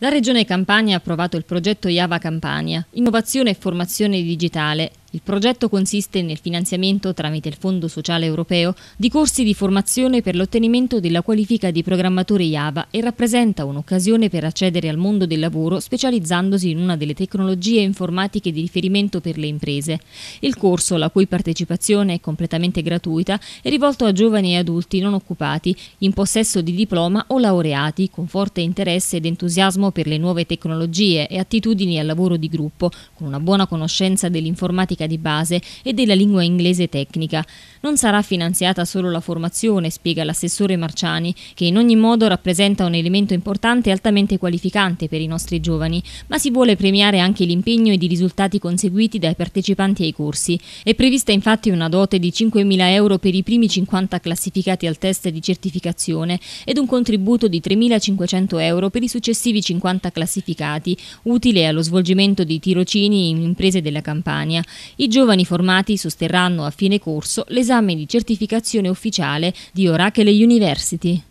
La Regione Campania ha approvato il progetto Java Campania, innovazione e formazione digitale, il progetto consiste nel finanziamento tramite il Fondo Sociale Europeo di corsi di formazione per l'ottenimento della qualifica di programmatore IAVA e rappresenta un'occasione per accedere al mondo del lavoro specializzandosi in una delle tecnologie informatiche di riferimento per le imprese. Il corso, la cui partecipazione è completamente gratuita, è rivolto a giovani e adulti non occupati, in possesso di diploma o laureati, con forte interesse ed entusiasmo per le nuove tecnologie e attitudini al lavoro di gruppo, con una buona conoscenza dell'informatica matematica di base e della lingua inglese tecnica. Non sarà finanziata solo la formazione, spiega l'assessore Marciani, che in ogni modo rappresenta un elemento importante e altamente qualificante per i nostri giovani, ma si vuole premiare anche l'impegno ed i risultati conseguiti dai partecipanti ai corsi. È prevista infatti una dote di 5.000 euro per i primi 50 classificati al test di certificazione ed un contributo di 3.500 euro per i successivi 50 classificati, utile allo svolgimento di tirocini in imprese della Campania. I giovani formati sosterranno a fine corso l'esame di certificazione ufficiale di Oracle University.